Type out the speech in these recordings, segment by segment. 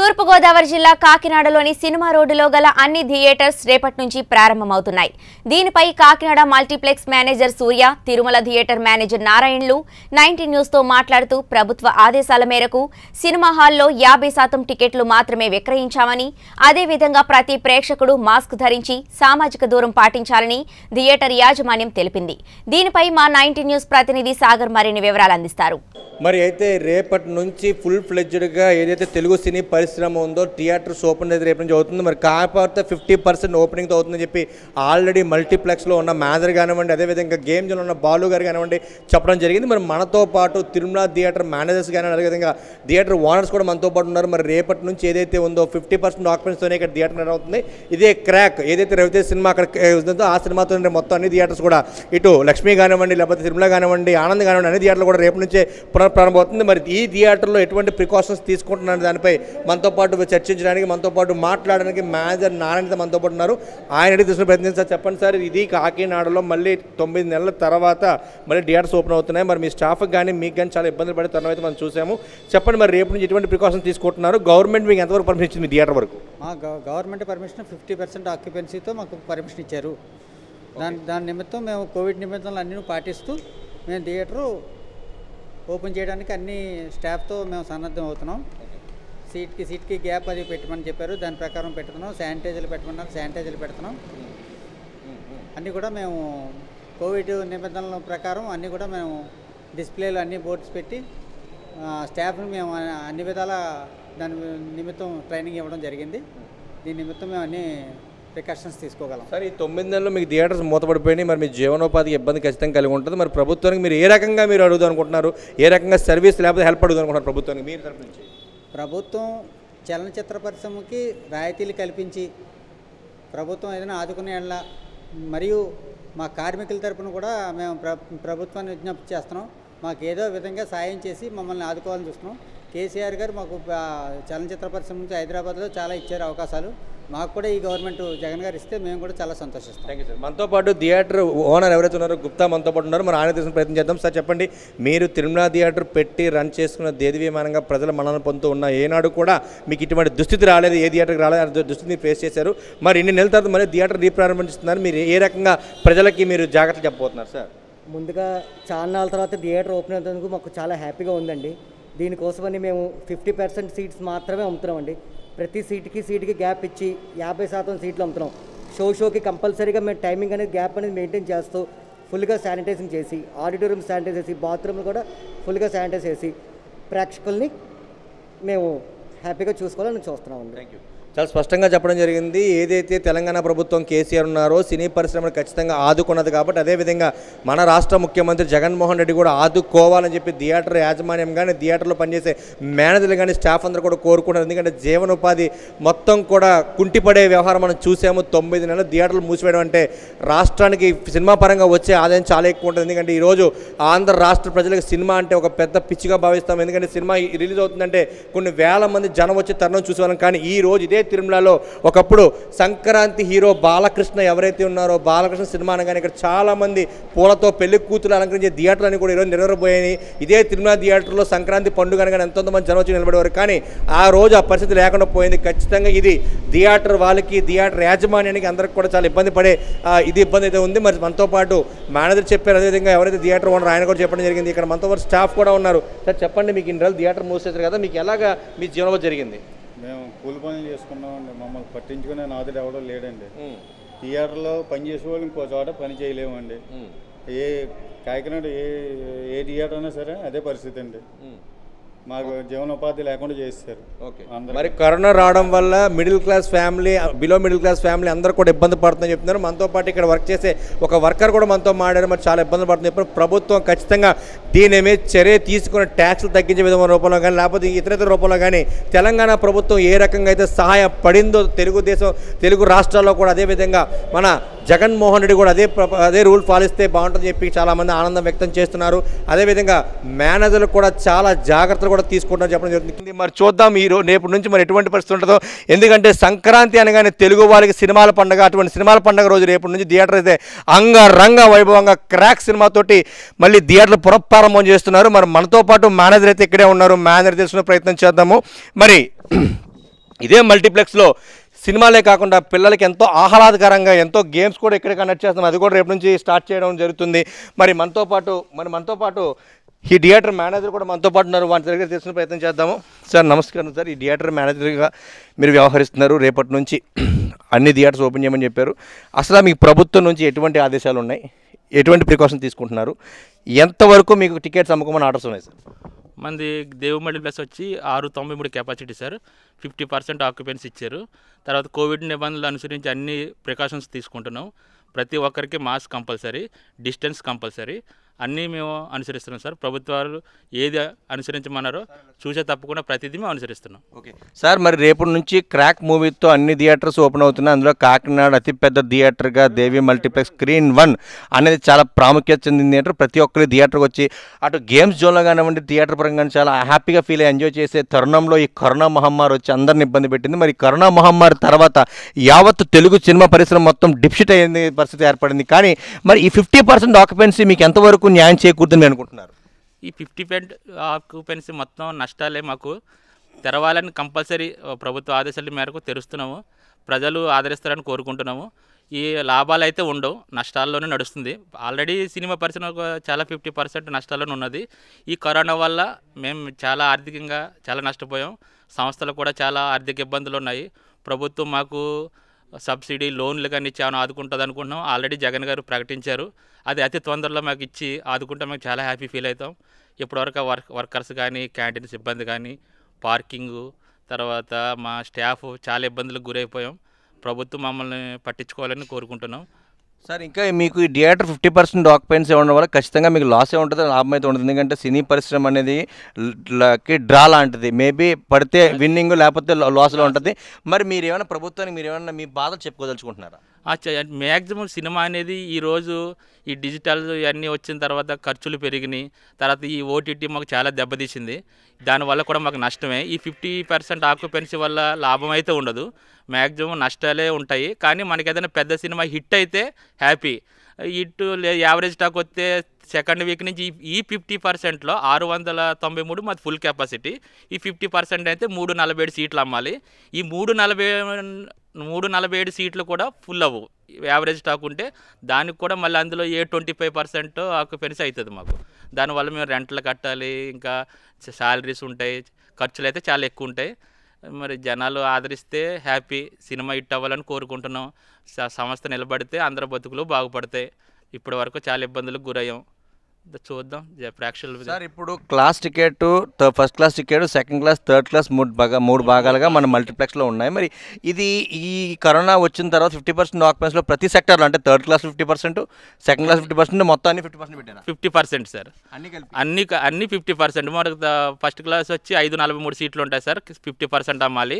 తూర్పుగోదావరి జిల్లా కాకినాడలోని సినిమా రోడ్డులో గల అన్ని థియేటర్స్ రేపటి నుంచి ప్రారంభమవుతున్నాయి దీనిపై Kakinada multiplex manager Surya Tirumala theatre manager నారాయణలు నైన్టీ న్యూస్తో మాట్లాడుతూ ప్రభుత్వ ఆదేశాల మేరకు సినిమా హాల్లో యాభై శాతం టికెట్లు మాత్రమే విక్రయించామని అదేవిధంగా ప్రతి ప్రేక్షకుడు మాస్క్ ధరించి సామాజిక దూరం పాటించాలని థియేటర్ యాజమాన్యం తెలిపింది దీనిపై మా నైన్టీ న్యూస్ ప్రతినిధి సాగర్ మరిన్ని వివరాలు అందిస్తారు మరి అయితే రేపటి నుంచి ఫుల్ ఫ్లెడ్జ్డ్గా ఏదైతే తెలుగు సినీ పరిశ్రమ ఉందో థియేటర్స్ ఓపెన్ అయితే రేపటి నుంచి అవుతుంది మరి కాకపోతే ఫిఫ్టీ పర్సెంట్ ఓపెనింగ్తో అవుతుందని చెప్పి ఆల్రెడీ మల్టీప్లెక్స్లో ఉన్న మేజర్ కానివ్వండి అదేవిధంగా గేమ్ జోన్లో ఉన్న బాలు గారు కానివ్వండి చెప్పడం జరిగింది మరి మనతో పాటు తిరుమల థియేటర్ మేనేజర్స్ కానీ అదేవిధంగా థియేటర్ ఓనర్స్ కూడా మనతో పాటు ఉన్నారు మరి రేపటి నుంచి ఏదైతే ఉందో ఫిఫ్టీ పర్సెంట్ ఆక్యుపెన్సీతోనే ఇక్కడ థియేటర్ రన్ అవుతుంది ఇదే క్రాక్ ఏదైతే రవితేజ్ సినిమా అక్కడ ఉందో ఆ సినిమాతో మొత్తం అన్ని థియేటర్స్ కూడా ఇటు లక్ష్మీ కానివ్వండి లేకపోతే తిరుమల కానివ్వండి ఆనంద్ కానివ్వండి అన్ని థియేటర్లు కూడా రేపు నుంచే పునర్ ప్రారంభమవుతుంది మరి ఈ థియేటర్లో ఎటువంటి ప్రికాషన్స్ తీసుకుంటున్నాను దానిపై మనతో పాటు చర్చించడానికి మనతో పాటు మాట్లాడడానికి మేనేజర్ నారాయణ మనతో పాటు ఉన్నారు ఆయన అడిగి తీసుకుని ప్రయత్నించారు చెప్పండి సార్ ఇది కాకినాడలో మళ్ళీ తొమ్మిది నెలల తర్వాత మళ్ళీ థియేటర్స్ ఓపెన్ అవుతున్నాయి మరి మీ స్టాఫ్కి కానీ మీకు కానీ చాలా ఇబ్బందులు పడే తరుణం అయితే మనం చూసాము చెప్పండి మరి రేపు నుంచి ఎటువంటి ప్రికాషన్స్ తీసుకుంటున్నారు గవర్నమెంట్ మీకు ఎంతవరకు పర్మిషన్ ఇచ్చింది థియేటర్ వరకు గవర్నమెంట్ పర్మిషన్ ఫిఫ్టీ పర్సెంట్ ఆక్యుపెన్సీతో మాకు పర్మిషన్ ఇచ్చారు దాని దాని నిమిత్తం మేము కోవిడ్ నిమిత్తం అన్నీ పాటిస్తూ మేము థియేటరు ఓపెన్ చేయడానికి అన్ని స్టాఫ్తో మేము సన్నద్ధం అవుతున్నాం సీట్కి సీట్కి గ్యాప్ అది పెట్టమని చెప్పారు దాని ప్రకారం పెడుతున్నాం శానిటైజర్లు పెట్టమన్నారు శానిటైజర్లు పెడుతున్నాం అన్నీ కూడా మేము కోవిడ్ నిబంధనల ప్రకారం అన్నీ కూడా మేము డిస్ప్లేలు అన్ని బోర్డ్స్ పెట్టి స్టాఫ్ని మేము అన్ని విధాల దాని నిమిత్తం ట్రైనింగ్ ఇవ్వడం జరిగింది దీని నిమిత్తం మేము అన్నీ ప్రికాషన్స్ తీసుకోగలం సార్ ఈ తొమ్మిది నెలలు మీకు థియేటర్స్ మూతపడిపోయినాయి మరి మీ జీవనోపాధికి ఇబ్బంది ఖచ్చితంగా కలిగి ఉంటుంది మరి ప్రభుత్వానికి మీరు ఏ రకంగా మీరు అడుగుదాం అనుకుంటున్నారు ఏ రకంగా సర్వీస్ లేకపోతే హెల్ప్ అడుగుదాం అనుకుంటున్నారు ప్రభుత్వానికి మీరు తరపు నుంచి ప్రభుత్వం చలనచిత్ర పరిశ్రమకి రాయితీలు కల్పించి ప్రభుత్వం ఏదైనా ఆదుకునే మరియు మా కార్మికుల తరపున కూడా మేము ప్ర ప్రభుత్వాన్ని విజ్ఞప్తి చేస్తున్నాం మాకు ఏదో విధంగా సాయం చేసి మమ్మల్ని ఆదుకోవాలని చూస్తున్నాం కేసీఆర్ గారు మాకు చలనచిత్ర పరిశ్రమ నుంచి హైదరాబాద్లో చాలా ఇచ్చారు అవకాశాలు మాకు కూడా ఈ గవర్నమెంట్ జగన్ గారు ఇస్తే మేము కూడా చాలా సంతోషిస్తాం థ్యాంక్ యూ సార్ మనతో పాటు థియేటర్ ఓనర్ ఎవరైతే ఉన్నారో గుప్తా మనతో పాటు ఉన్నారో మనం ఆయన తీసిన ప్రయత్నం చేద్దాం సార్ చెప్పండి మీరు తిరుమల థియేటర్ పెట్టి రన్ చేసుకున్న విమానంగా ప్రజల మనను పొందుతూ ఉన్న ఏనాడు కూడా మీకు ఇటువంటి దుస్థితి రాలేదు ఏ థియేటర్కి రాలేదు దుస్థితిని ఫేస్ చేశారు మరి ఇన్ని నెలల తర్వాత మరి థియేటర్ రీప్రారంభిస్తున్నారు మీరు ఏ రకంగా ప్రజలకి మీరు జాగ్రత్తలు చెప్పబోతున్నారు సార్ ముందుగా చాలా నాళ్ళ తర్వాత థియేటర్ ఓపెన్ అయినందుకు మాకు చాలా హ్యాపీగా ఉందండి దీనికోసమని మేము ఫిఫ్టీ పర్సెంట్ సీట్స్ మాత్రమే అమ్ముతున్నామండి ప్రతి సీట్కి సీట్కి గ్యాప్ ఇచ్చి యాభై శాతం సీట్లు అమ్ముతున్నాం షో షోకి కంపల్సరీగా మేము టైమింగ్ అనేది గ్యాప్ అనేది మెయింటైన్ చేస్తూ ఫుల్గా శానిటైజింగ్ చేసి ఆడిటోరియం శానిటైజ్ చేసి బాత్రూమ్లు కూడా ఫుల్గా శానిటైజ్ చేసి ప్రేక్షకుల్ని మేము హ్యాపీగా చూసుకోవాలని చూస్తున్నాం థ్యాంక్ యూ చాలా స్పష్టంగా చెప్పడం జరిగింది ఏదైతే తెలంగాణ ప్రభుత్వం కేసీఆర్ ఉన్నారో సినీ పరిశ్రమను ఖచ్చితంగా ఆదుకున్నది కాబట్టి అదేవిధంగా మన రాష్ట్ర ముఖ్యమంత్రి జగన్మోహన్ రెడ్డి కూడా ఆదుకోవాలని చెప్పి థియేటర్ యాజమాన్యం కానీ థియేటర్లో పనిచేసే మేనేజర్లు కానీ స్టాఫ్ అందరూ కూడా కోరుకున్నారు ఎందుకంటే జీవనోపాధి మొత్తం కూడా కుంటిపడే వ్యవహారం మనం చూసాము తొమ్మిది నెలలు థియేటర్లు మూసివేయడం అంటే రాష్ట్రానికి సినిమా పరంగా వచ్చే ఆదాయం చాలా ఎక్కువ ఉంటుంది ఎందుకంటే ఈరోజు ఆంధ్ర రాష్ట్ర ప్రజలకు సినిమా అంటే ఒక పెద్ద పిచ్చిగా భావిస్తాం ఎందుకంటే సినిమా రిలీజ్ అవుతుందంటే కొన్ని వేల మంది జనం వచ్చే తరుణం చూసేవాళ్ళం కానీ ఈ రోజు ఇదే అదే తిరుమలలో ఒకప్పుడు సంక్రాంతి హీరో బాలకృష్ణ ఎవరైతే ఉన్నారో బాలకృష్ణ సినిమా అనగానే ఇక్కడ చాలామంది పూలతో పెళ్లి కూతురు అలంకరించే థియేటర్ అని కూడా ఈరోజు నెరవేరబోయాయి ఇదే తిరుమల థియేటర్లో సంక్రాంతి పండుగ అనగానే ఎంతోమంది జనం వచ్చి నిలబడేవారు కానీ ఆ రోజు ఆ పరిస్థితి లేకుండా పోయింది ఖచ్చితంగా ఇది థియేటర్ వాళ్ళకి థియేటర్ యాజమాన్యానికి అందరికి కూడా చాలా ఇబ్బంది పడే ఇది ఇబ్బంది అయితే ఉంది మరి మనతో పాటు మేనేజర్ చెప్పారు అదేవిధంగా ఎవరైతే థియేటర్ ఓనర్ ఆయన కూడా చెప్పడం జరిగింది ఇక్కడ మనతో పాటు స్టాఫ్ కూడా ఉన్నారు సార్ చెప్పండి మీకు ఇన్ని రోజులు థియేటర్ మూసేసారు కదా మీకు ఎలాగా మీ జీవనంలో జరిగింది మేము కూలి పనులు చేసుకున్నామండి మమ్మల్ని పట్టించుకునే నాదుడు ఎవడో లేడండి థియేటర్లో పనిచేసే వాళ్ళు ఇంకో చోట పని చేయలేమండి ఏ కాకినాడ ఏ ఏ థియేటర్ అయినా సరే అదే పరిస్థితి అండి మాకు జీవనోపాధి లేకుండా చేస్తారు మరి కరోనా రావడం వల్ల middle class family below middle class family అందరూ కూడా ఇబ్బంది పడుతుందని చెప్తున్నారు మనతో పాటు ఇక్కడ వర్క్ చేసే ఒక వర్కర్ కూడా మనతో మాడారు మరి చాలా ఇబ్బంది పడుతుంది చెప్పారు ప్రభుత్వం ఖచ్చితంగా దీని మీద చర్య తీసుకుని ట్యాక్స్లు తగ్గించే విధమైన రూపంలో కానీ లేకపోతే ఇతరత రూపంలో కానీ తెలంగాణ ప్రభుత్వం ఏ రకంగా అయితే సహాయపడిందో తెలుగుదేశం తెలుగు రాష్ట్రాల్లో కూడా అదేవిధంగా మన జగన్మోహన్ రెడ్డి కూడా అదే అదే రూల్ పాలిస్తే బాగుంటుందని చెప్పి చాలామంది ఆనందం వ్యక్తం చేస్తున్నారు అదేవిధంగా మేనేజర్లు కూడా చాలా జాగ్రత్తలు కూడా కూడా తీసుకుంటామని చెప్పడం జరుగుతుంది మరి చూద్దాం ఈ రేపు నుంచి మరి ఎటువంటి పరిస్థితి ఉంటుందో ఎందుకంటే సంక్రాంతి అనగానే తెలుగు వారికి సినిమాల పండుగ అటువంటి సినిమాల పండుగ రోజు రేపు నుంచి థియేటర్ అయితే అంగరంగ వైభవంగా క్రాక్ సినిమాతోటి మళ్ళీ థియేటర్లు పునఃప్రారంభం చేస్తున్నారు మరి మనతో పాటు మేనేజర్ అయితే ఇక్కడే ఉన్నారు మేనేజర్ తెలుసుకునే ప్రయత్నం చేద్దాము మరి ఇదే మల్టీప్లెక్స్లో సినిమాలే కాకుండా పిల్లలకి ఎంతో ఆహ్లాదకరంగా ఎంతో గేమ్స్ కూడా ఇక్కడ కండక్ట్ చేస్తున్నాం అది కూడా రేపు నుంచి స్టార్ట్ చేయడం జరుగుతుంది మరి మనతో పాటు మరి మనతో పాటు ఈ థియేటర్ మేనేజర్ కూడా మనతో పాటు ఉన్నారు వాటి దగ్గర తీసుకునే ప్రయత్నం చేద్దాము సార్ నమస్కారం సార్ ఈ థియేటర్ మేనేజర్గా మీరు వ్యవహరిస్తున్నారు రేపటి నుంచి అన్ని థియేటర్స్ ఓపెన్ చేయమని చెప్పారు అసలు మీకు ప్రభుత్వం నుంచి ఎటువంటి ఆదేశాలు ఉన్నాయి ఎటువంటి ప్రికాషన్ తీసుకుంటున్నారు ఎంతవరకు మీకు టికెట్స్ అమ్ముకోమని ఆర్డర్స్ ఉన్నాయి సార్ మనది దేవుమల్లి ప్లస్ వచ్చి ఆరు తొంభై మూడు capacity sir fifty percent occupancy ఇచ్చారు తర్వాత కోవిడ్ నిబంధనలు అనుసరించి అన్ని ప్రికాషన్స్ తీసుకుంటున్నాం ప్రతి ఒక్కరికి మాస్క్ కంపల్సరీ డిస్టెన్స్ కంపల్సరీ అన్నీ మేము అనుసరిస్తున్నాం సార్ ప్రభుత్వాలు ఏది అనుసరించమన్నారో చూసే తప్పకుండా ప్రతిదీ మేము అనుసరిస్తున్నాం ఓకే సార్ మరి రేపటి నుంచి క్రాక్ మూవీతో అన్ని థియేటర్స్ ఓపెన్ అవుతున్నాయి అందులో కాకినాడ అతిపెద్ద థియేటర్గా దేవి మల్టీప్లెక్స్ స్క్రీన్ వన్ అనేది చాలా ప్రాముఖ్యత చెందింది థియేటర్ ప్రతి ఒక్కరి థియేటర్కి వచ్చి అటు గేమ్స్ జోన్లో కానివ్వండి థియేటర్ పరంగా కానీ చాలా హ్యాపీగా ఫీల్ అయ్యి ఎంజాయ్ చేసే తరుణంలో ఈ కరోనా మహమ్మారి వచ్చి అందరిని ఇబ్బంది పెట్టింది మరి కరోనా మహమ్మారి తర్వాత యావత్ తెలుగు సినిమా పరిశ్రమ మొత్తం డిప్షిట్ అయ్యింది పరిస్థితి ఏర్పడింది కానీ మరి ఈ ఫిఫ్టీ పర్సెంట్ ఆక్యుపెన్సీ మీకు ఎంతవరకు న్యాయం చేకూరుతుంది అనుకుంటున్నారు ఈ ఫిఫ్టీ పెంట్ ఆక్యుపెన్సీ మొత్తం నష్టాలే మాకు తెరవాలని కంపల్సరీ ప్రభుత్వ ఆదేశాల మేరకు తెరుస్తున్నాము ప్రజలు ఆదరిస్తారని కోరుకుంటున్నాము ఈ లాభాలు అయితే ఉండవు నష్టాల్లోనే నడుస్తుంది ఆల్రెడీ సినిమా పరిశ్రమ చాలా ఫిఫ్టీ పర్సెంట్ నష్టాల్లోనే ఉన్నది ఈ కరోనా వల్ల మేము చాలా ఆర్థికంగా చాలా నష్టపోయాం సంస్థలు కూడా చాలా ఆర్థిక ఇబ్బందులు ఉన్నాయి ప్రభుత్వం మాకు సబ్సిడీ లోన్లు కానీ ఇచ్చి ఏమైనా ఆదుకుంటుంది అనుకుంటున్నాం ఆల్రెడీ జగన్ గారు ప్రకటించారు అది అతి తొందరలో మాకు ఇచ్చి ఆదుకుంటే మాకు చాలా హ్యాపీ ఫీల్ అవుతాం ఇప్పటివరకు వర్క్ వర్కర్స్ కానీ క్యాంటీన్ సిబ్బంది కానీ పార్కింగు తర్వాత మా స్టాఫ్ చాలా ఇబ్బందులకు గురైపోయాం ప్రభుత్వం మమ్మల్ని పట్టించుకోవాలని కోరుకుంటున్నాం సార్ ఇంకా మీకు ఈ థియేటర్ ఫిఫ్టీ పర్సెంట్ ఆక్యుపెన్సీ ఉండడం వల్ల ఖచ్చితంగా మీకు లాసే ఉంటుంది లాభం అయితే ఉంటుంది ఎందుకంటే సినీ పరిశ్రమ అనేది డ్రా లాంటిది మేబీ పడితే విన్నింగ్ లేకపోతే లాస్లో ఉంటుంది మరి మీరు ఏమైనా ప్రభుత్వానికి మీరు ఏమైనా మీ బాధలు చెప్పుకోదలుచుకుంటున్నారా మ్యాక్సిమం సినిమా అనేది ఈరోజు ఈ డిజిటల్ ఇవన్నీ వచ్చిన తర్వాత ఖర్చులు పెరిగినాయి తర్వాత ఈ ఓటీటీ మాకు చాలా దెబ్బతీసింది దానివల్ల కూడా మాకు నష్టమే ఈ ఫిఫ్టీ పర్సెంట్ ఆక్యుపెన్సీ వల్ల లాభం అయితే ఉండదు మ్యాక్సిమం నష్టాలే ఉంటాయి కానీ మనకి ఏదైనా పెద్ద సినిమా హిట్ అయితే హ్యాపీ ఇటు లే యావరేజ్ స్టాక్ వస్తే సెకండ్ వీక్ నుంచి ఈ ఫిఫ్టీ పర్సెంట్లో ఆరు వందల తొంభై మూడు మాది ఫుల్ కెపాసిటీ ఈ ఫిఫ్టీ పర్సెంట్ అయితే మూడు నలభై ఏడు సీట్లు అమ్మాలి ఈ మూడు నలభై మూడు నలభై ఏడు సీట్లు కూడా ఫుల్ అవ్వవు యావరేజ్ స్టాక్ ఉంటే దానికి కూడా మళ్ళీ అందులో ఏ ట్వంటీ ఫైవ్ పర్సెంట్ ఆక్యుపెన్సీ అవుతుంది మాకు దానివల్ల మేము రెంట్లు కట్టాలి ఇంకా శాలరీస్ ఉంటాయి ఖర్చులు అయితే చాలా ఎక్కువ ఉంటాయి మరి జనాలు ఆదరిస్తే హ్యాపీ సినిమా హిట్ అవ్వాలని కోరుకుంటున్నాం సంస్థ నిలబడితే అందరి బతుకులు బాగుపడతాయి ఇప్పటి వరకు చాలా ఇబ్బందులకు గురయ్యాం చూద్దాం ప్రేక్షకులు సార్ ఇప్పుడు class ticket first class ticket second class third class మూడు భాగా మూడు భాగాలుగా మన మల్టీప్లెక్స్లో ఉన్నాయి మరి ఇది ఈ కరోనా వచ్చిన తర్వాత ఫిఫ్టీ పర్సెంట్ ఆక్యుపెన్స్లో ప్రతి సెక్టర్లో అంటే third class fifty percent second class fifty percent మొత్తం అన్ని ఫిఫ్టీ పర్సెంట్ పెట్టారు ఫిఫ్టీ పర్సెంట్ సార్ అన్ని అన్ని అన్ని ఫిఫ్టీ పర్సెంట్ మనకు ఫస్ట్ క్లాస్ వచ్చి ఐదు నలభై మూడు సీట్లు ఉంటాయి సార్ ఫిఫ్టీ పర్సెంట్ అమ్మాలి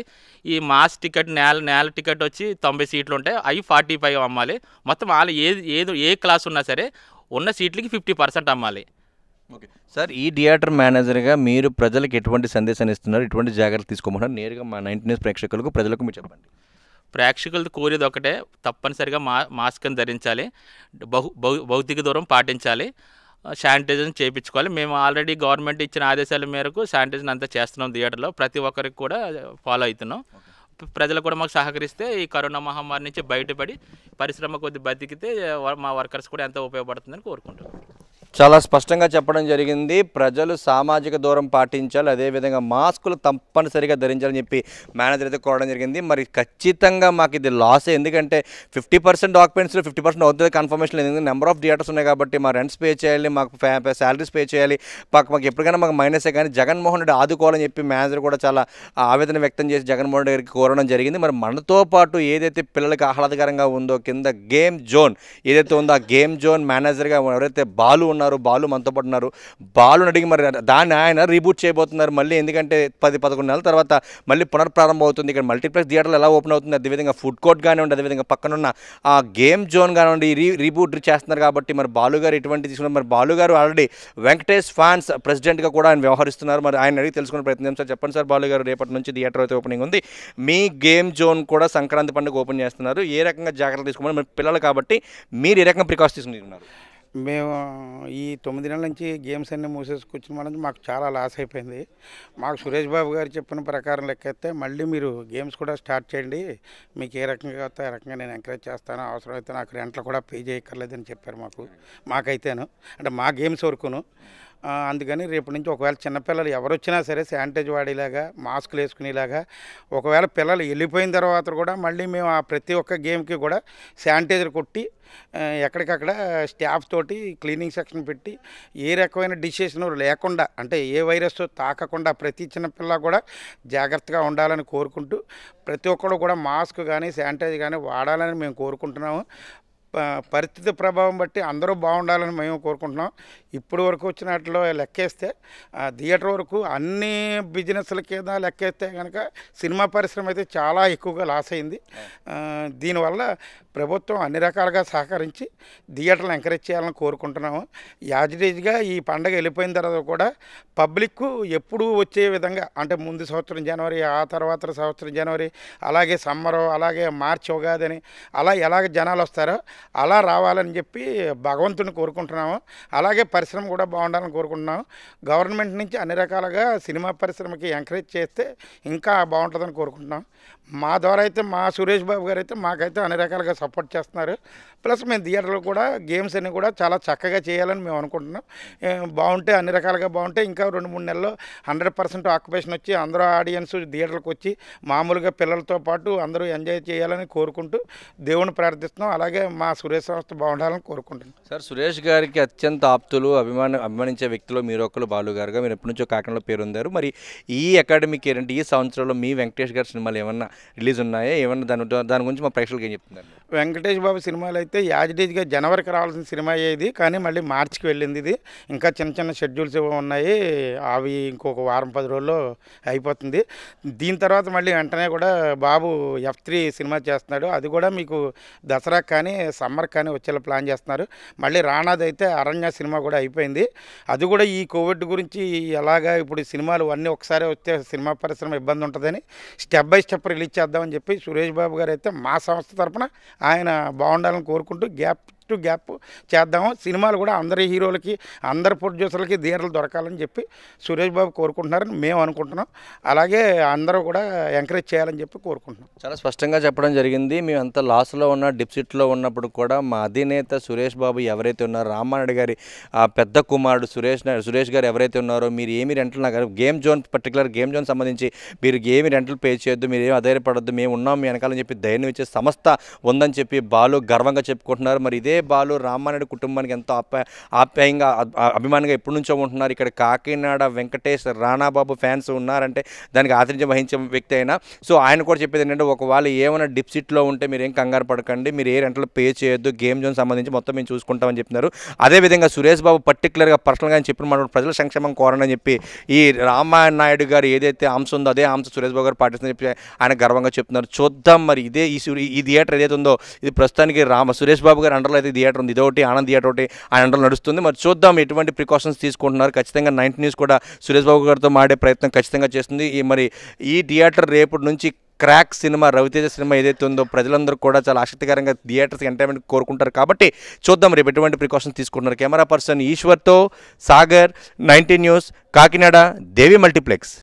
ఈ మాస్ టికెట్ నేల నేల టికెట్ వచ్చి తొంభై సీట్లు ఉంటాయి అవి ఫార్టీ ఫైవ్ అమ్మాలి మొత్తం వాళ్ళు ఏది ఏది ఏ క్లాస్ ఉన్నా సరే ఉన్న సీట్లకి ఫిఫ్టీ పర్సెంట్ అమ్మాలి ఓకే సార్ ఈ థియేటర్ మేనేజర్గా మీరు ప్రజలకు ఎటువంటి సందేశాన్ని ఇస్తున్నారు ఎటువంటి జాగ్రత్త తీసుకోమంటారు నేరుగా మా నైన్టీ న్యూస్ ప్రేక్షకులకు ప్రజలకు మీరు చెప్పండి ప్రేక్షకులు కోరేది ఒకటే తప్పనిసరిగా మా మాస్క్ని ధరించాలి బహు భౌతిక దూరం పాటించాలి శానిటైజర్ చేయించుకోవాలి మేము ఆల్రెడీ గవర్నమెంట్ ఇచ్చిన ఆదేశాల మేరకు శానిటైజర్ అంతా చేస్తున్నాం థియేటర్లో ప్రతి ఒక్కరికి కూడా ఫాలో అవుతున్నాం ప్రజలు కూడా మాకు సహకరిస్తే ఈ కరోనా మహమ్మారి నుంచి బయటపడి పరిశ్రమ కొద్ది బతికితే మా వర్కర్స్ కూడా ఎంతో ఉపయోగపడుతుందని కోరుకుంటున్నాం చాలా స్పష్టంగా చెప్పడం జరిగింది ప్రజలు సామాజిక దూరం పాటించాలి అదేవిధంగా మాస్కులు తప్పనిసరిగా ధరించాలని చెప్పి మేనేజర్ అయితే కోరడం జరిగింది మరి ఖచ్చితంగా మాకు ఇది లాస్ ఎందుకంటే ఫిఫ్టీ పర్సెంట్ డాక్యుమెంట్స్లో ఫిఫ్టీ పర్సెంట్ అవుతుంది కన్ఫర్మేషన్ లేదు నెంబర్ ఆఫ్ థియేటర్స్ ఉన్నాయి కాబట్టి మా రెంట్స్ పే చేయాలి మాకు శాలరీస్ పే చేయాలి మాకు మాకు ఎప్పటికైనా మాకు మైనసే కానీ జగన్మోహన్ రెడ్డి ఆదుకోవాలని చెప్పి మేనేజర్ కూడా చాలా ఆవేదన వ్యక్తం చేసి జగన్మోహన్ రెడ్డి గారికి కోరడం జరిగింది మరి మనతో పాటు ఏదైతే పిల్లలకి ఆహ్లాదకరంగా ఉందో కింద గేమ్ జోన్ ఏదైతే ఉందో ఆ గేమ్ జోన్ మేనేజర్గా ఎవరైతే బాలు ఉన్నారు బాలు మనతో పాటు ఉన్నారు బాలుని అడిగి మరి దాన్ని ఆయన రీబూట్ చేయబోతున్నారు మళ్ళీ ఎందుకంటే పది పదకొండు నెలల తర్వాత మళ్ళీ పునర్ప్రారంభం అవుతుంది ఇక్కడ మల్టీప్లెక్స్ థియేటర్లు ఎలా ఓపెన్ అవుతుంది అదేవిధంగా ఫుడ్ కోర్ట్ కానివ్వండి అదేవిధంగా పక్కనున్న ఆ గేమ్ జోన్ కానివ్వండి రీ రీబూట్ చేస్తున్నారు కాబట్టి మరి బాలుగారు ఎటువంటి తీసుకున్నారు మరి బాలుగారు ఆల్రెడీ వెంకటేష్ ఫ్యాన్స్ ప్రెసిడెంట్గా కూడా ఆయన వ్యవహరిస్తున్నారు మరి ఆయన అడిగి తెలుసుకునే ప్రయత్నం సార్ చెప్పండి సార్ బాలుగారు రేపటి నుంచి థియేటర్ అయితే ఓపెనింగ్ ఉంది మీ గేమ్ జోన్ కూడా సంక్రాంతి పండుగ ఓపెన్ చేస్తున్నారు ఏ రకంగా జాగ్రత్త తీసుకోవాలి మరి పిల్లలు కాబట్టి మీరు ఏ రకంగా ప్రికాషన్ తీసుకుంటున్నారు మేము ఈ తొమ్మిది నెలల నుంచి గేమ్స్ అన్నీ మూసేసుకొచ్చిన మనం మాకు చాలా లాస్ అయిపోయింది మాకు సురేష్ బాబు గారు చెప్పిన ప్రకారం లెక్కేస్తే మళ్ళీ మీరు గేమ్స్ కూడా స్టార్ట్ చేయండి మీకు ఏ రకంగా కావస్తే రకంగా నేను ఎంకరేజ్ చేస్తాను అవసరమైతే నాకు రెంట్లు కూడా పే చేయక్కర్లేదని చెప్పారు మాకు మాకైతేను అంటే మా గేమ్స్ వరకును అందుకని రేపు నుంచి ఒకవేళ చిన్నపిల్లలు ఎవరు వచ్చినా సరే శానిటైజ్ వాడేలాగా మాస్కులు వేసుకునేలాగా ఒకవేళ పిల్లలు వెళ్ళిపోయిన తర్వాత కూడా మళ్ళీ మేము ఆ ప్రతి ఒక్క గేమ్కి కూడా శానిటైజర్ కొట్టి ఎక్కడికక్కడ స్టాఫ్ తోటి క్లీనింగ్ సెక్షన్ పెట్టి ఏ రకమైన డిసీజ్ను లేకుండా అంటే ఏ వైరస్ తాకకుండా ప్రతి చిన్నపిల్ల కూడా జాగ్రత్తగా ఉండాలని కోరుకుంటూ ప్రతి ఒక్కరు కూడా మాస్క్ కానీ శానిటైజ్ కానీ వాడాలని మేము కోరుకుంటున్నాము పరిస్థితి ప్రభావం బట్టి అందరూ బాగుండాలని మేము కోరుకుంటున్నాం ఇప్పుడు వరకు వచ్చిన వాటిలో లెక్కేస్తే థియేటర్ వరకు అన్ని బిజినెస్ల కింద లెక్కేస్తే కనుక సినిమా పరిశ్రమ అయితే చాలా ఎక్కువగా లాస్ అయింది దీనివల్ల ప్రభుత్వం అన్ని రకాలుగా సహకరించి థియేటర్లు ఎంకరేజ్ చేయాలని కోరుకుంటున్నాము యాజిడేజ్గా ఈ పండగ వెళ్ళిపోయిన తర్వాత కూడా పబ్లిక్ ఎప్పుడూ వచ్చే విధంగా అంటే ముందు సంవత్సరం జనవరి ఆ తర్వాత సంవత్సరం జనవరి అలాగే సమ్మరు అలాగే మార్చి ఉగాది అని అలా ఎలాగ జనాలు వస్తారో అలా రావాలని చెప్పి భగవంతుని కోరుకుంటున్నాము అలాగే పరిశ్రమ కూడా బాగుండాలని కోరుకుంటున్నాము గవర్నమెంట్ నుంచి అన్ని రకాలుగా సినిమా పరిశ్రమకి ఎంకరేజ్ చేస్తే ఇంకా బాగుంటుందని కోరుకుంటున్నాం మా ద్వారా అయితే మా సురేష్ బాబు గారు అయితే మాకైతే అన్ని రకాలుగా సపోర్ట్ చేస్తున్నారు ప్లస్ మేము థియేటర్లో కూడా గేమ్స్ అన్నీ కూడా చాలా చక్కగా చేయాలని మేము అనుకుంటున్నాం బాగుంటే అన్ని రకాలుగా బాగుంటే ఇంకా రెండు మూడు నెలల్లో హండ్రెడ్ పర్సెంట్ ఆక్యుపేషన్ వచ్చి అందరూ ఆడియన్స్ థియేటర్లకు వచ్చి మామూలుగా పిల్లలతో పాటు అందరూ ఎంజాయ్ చేయాలని కోరుకుంటూ దేవుని ప్రార్థిస్తున్నాం అలాగే మా సురేష్ సంస్థ బాగుండాలని కోరుకుంటున్నాం సార్ సురేష్ గారికి అత్యంత ఆప్తులు అభిమాన అభిమానించే వ్యక్తులు మీరు ఒకరు బాలు గారుగా మీరు ఎప్పటి నుంచో కాకినాడలో పేరుందారు మరి ఈ అకాడమిక్ ఏంటంటే ఈ సంవత్సరంలో మీ వెంకటేష్ గారి సినిమాలు ఏమన్నా రిలీజ్ ఉన్నాయా ఏమన్నా దాని దాని గురించి మా ప్రేక్షకులకు ఏం చెప్తున్నారు వెంకటేష్ బాబు సినిమాలు అయితే యాజ్ జనవరికి రావాల్సిన సినిమా అయ్యేది కానీ మళ్ళీ మార్చికి వెళ్ళింది ఇది ఇంకా చిన్న చిన్న షెడ్యూల్స్ ఏవో ఉన్నాయి అవి ఇంకొక వారం పది రోజుల్లో అయిపోతుంది దీని తర్వాత మళ్ళీ వెంటనే కూడా బాబు ఎఫ్ త్రీ సినిమా చేస్తున్నాడు అది కూడా మీకు దసరా కానీ సమ్మర్ కానీ వచ్చేలా ప్లాన్ చేస్తున్నారు మళ్ళీ రానాది అయితే అరణ్య సినిమా కూడా అయిపోయింది అది కూడా ఈ కోవిడ్ గురించి ఎలాగా ఇప్పుడు సినిమాలు అన్నీ ఒకసారి వస్తే సినిమా పరిశ్రమ ఇబ్బంది ఉంటుందని స్టెప్ బై స్టెప్ రిలీజ్ చేద్దామని చెప్పి సురేష్ బాబు గారు అయితే మా సంస్థ తరఫున ఆయన బాగుండాలని కోరుకుంటూ గ్యాప్ టు గ్యాప్ చేద్దాము సినిమాలు కూడా అందరి హీరోలకి అందరి ప్రొడ్యూసర్లకి ధీరలు దొరకాలని చెప్పి సురేష్ బాబు కోరుకుంటున్నారని మేము అనుకుంటున్నాం అలాగే అందరూ కూడా ఎంకరేజ్ చేయాలని చెప్పి కోరుకుంటున్నాం చాలా స్పష్టంగా చెప్పడం జరిగింది మేము అంత లాస్లో ఉన్న డిప్సిట్లో ఉన్నప్పుడు కూడా మా అధినేత సురేష్ బాబు ఎవరైతే ఉన్నారో రామారెడ్డి గారి ఆ పెద్ద కుమారుడు సురేష్ సురేష్ గారు ఎవరైతే ఉన్నారో మీరు ఏమి రెంట్లు నాకు game zone particular game zone సంబంధించి మీరు ఏమి రెంట్లు పే చేయొద్దు మీరు ఏమి అధైర్యపడద్దు మేము ఉన్నాం మీ వెనకాలని చెప్పి ధైర్యం ఇచ్చే సంస్థ ఉందని చెప్పి బాలు గర్వంగా చెప్పుకుంటున్నారు మరి ఇదే బాలు రామానాయుడు కుటుంబానికి ఎంతో అప్యా ఆప్యాయంగా అభిమానిగా ఎప్పటి నుంచో ఉంటున్నారు ఇక్కడ కాకినాడ వెంకటేష్ రాణాబాబు ఫ్యాన్స్ ఉన్నారంటే దానికి ఆతిథ్యం వహించే వ్యక్తి అయినా సో ఆయన కూడా చెప్పేది ఏంటంటే ఒకవేళ ఏమైనా డిప్సిట్లో ఉంటే మీరు ఏం కంగారు పడకండి మీరు ఏ రెంట్లో పే చేయొద్దు గేమ్ జోన్ సంబంధించి మొత్తం మేము చూసుకుంటామని చెప్తున్నారు అదేవిధంగా సురేష్ బాబు పర్టికులర్గా పర్సనల్గా చెప్పిన మాట ప్రజల సంక్షేమం కోరని చెప్పి ఈ రామాయణ నాయుడు గారు ఏదైతే అంశం ఉందో అదే అంశం సురేష్ బాబు గారు పాటిస్తుందని చెప్పి ఆయన గర్వంగా చెప్తున్నారు చూద్దాం మరి ఇదే ఈ ఈ థియేటర్ ఏదైతే ఉందో ఇది ప్రస్తుతానికి రామ సురేష్ బాబు గారు అండర్లో అయితే థియేటర్ ఉంది ఇదొకటి ఆనంద్ థియేటర్ ఒకటి ఆయన నడుస్తుంది మరి చూద్దాం ఎటువంటి ప్రికాషన్స్ తీసుకుంటున్నారు ఖచ్చితంగా నైన్త్ న్యూస్ కూడా సురేష్ బాబు గారితో మాడే ప్రయత్నం ఖచ్చితంగా చేస్తుంది ఈ మరి ఈ థియేటర్ రేపటి నుంచి క్రాక్ సినిమా రవితేజ సినిమా ఏదైతే ఉందో ప్రజలందరూ కూడా చాలా ఆసక్తికరంగా థియేటర్స్ ఎంటర్టైన్మెంట్ కోరుకుంటారు కాబట్టి చూద్దాం రేపు ఎటువంటి ప్రికాషన్స్ తీసుకుంటున్నారు కెమెరా పర్సన్ ఈశ్వర్తో Sagar ninety news Kakinada Devi multiplex